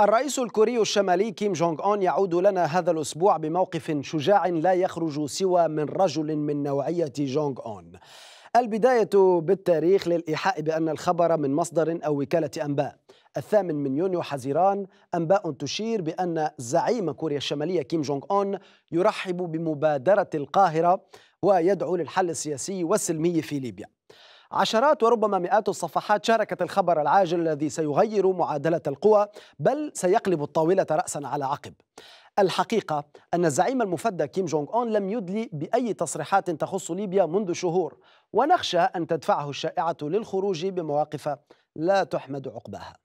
الرئيس الكوري الشمالي كيم جونغ أون يعود لنا هذا الأسبوع بموقف شجاع لا يخرج سوى من رجل من نوعية جونغ أون البداية بالتاريخ للإيحاء بأن الخبر من مصدر أو وكالة أنباء الثامن من يونيو حزيران أنباء تشير بأن زعيم كوريا الشمالية كيم جونغ أون يرحب بمبادرة القاهرة ويدعو للحل السياسي والسلمي في ليبيا عشرات وربما مئات الصفحات شاركت الخبر العاجل الذي سيغير معادلة القوى بل سيقلب الطاولة رأسا على عقب الحقيقة أن الزعيم المفدى كيم جونغ أون لم يدلي بأي تصريحات تخص ليبيا منذ شهور ونخشى أن تدفعه الشائعة للخروج بمواقف لا تحمد عقباها